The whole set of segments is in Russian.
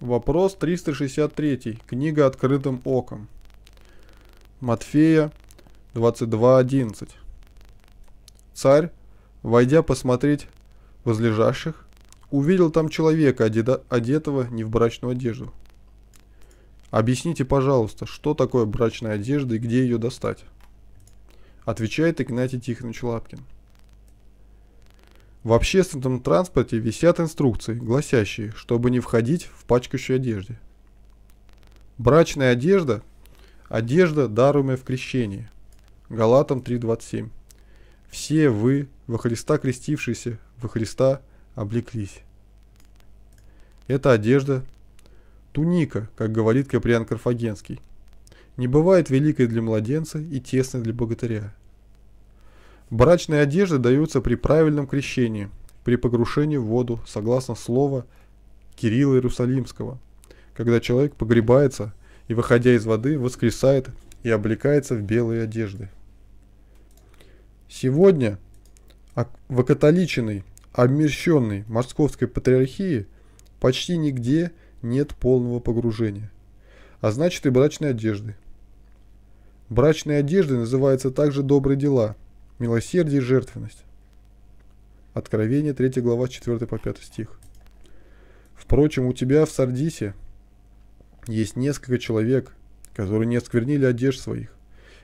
Вопрос 363. Книга «Открытым оком». Матфея 22.11. Царь, войдя посмотреть возлежащих, увидел там человека, одетого не в брачную одежду. Объясните, пожалуйста, что такое брачная одежда и где ее достать? Отвечает Игнатий Тихонович Лапкин. В общественном транспорте висят инструкции, гласящие, чтобы не входить в пачкающей одежде. Брачная одежда – одежда, даруемая в крещении. Галатам 3.27. Все вы, во Христа крестившиеся, во Христа облеклись. Это одежда – туника, как говорит Каприан Карфагенский. Не бывает великой для младенца и тесной для богатыря – Брачные одежды даются при правильном крещении, при погрушении в воду, согласно слова Кирилла Иерусалимского, когда человек погребается и, выходя из воды, воскресает и облекается в белые одежды. Сегодня в вокатоличенный, обмерщенный московской патриархии почти нигде нет полного погружения, а значит и брачной одежды. Брачные одежды называются также добрые дела – милосердие и жертвенность. Откровение 3 глава 4 по 5 стих. Впрочем, у тебя в Сардисе есть несколько человек, которые не осквернили одежд своих,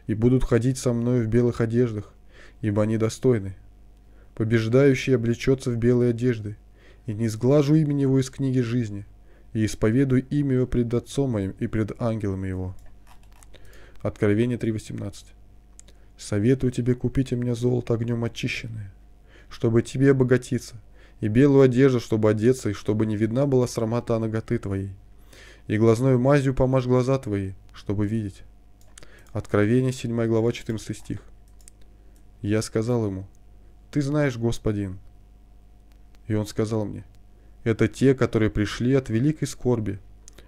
и будут ходить со мной в белых одеждах, ибо они достойны. Побеждающий облечется в белые одежды, и не сглажу имени его из книги жизни, и исповедую имя его пред отцом моим и пред ангелом его. Откровение 3.18 Советую тебе купить у меня золото огнем очищенное, чтобы тебе обогатиться, и белую одежду, чтобы одеться, и чтобы не видна была срамота ноготы твоей. И глазной мазью помажь глаза твои, чтобы видеть. Откровение, 7 глава, 14 стих. Я сказал ему, «Ты знаешь, Господин». И он сказал мне, «Это те, которые пришли от великой скорби.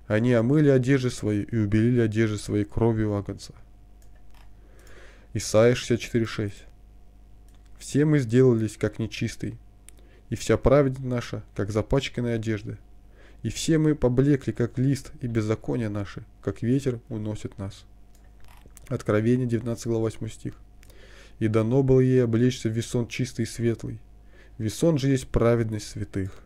Они омыли одежды свои и убелили одежды свои кровью агнца». Исайя 64.6. «Все мы сделались, как нечистый, и вся праведность наша, как запачканная одежды, и все мы поблекли, как лист, и беззаконие наше как ветер, уносит нас». Откровение 19 глава 8 стих. «И дано было ей облечься в весон чистый и светлый, весон же есть праведность святых».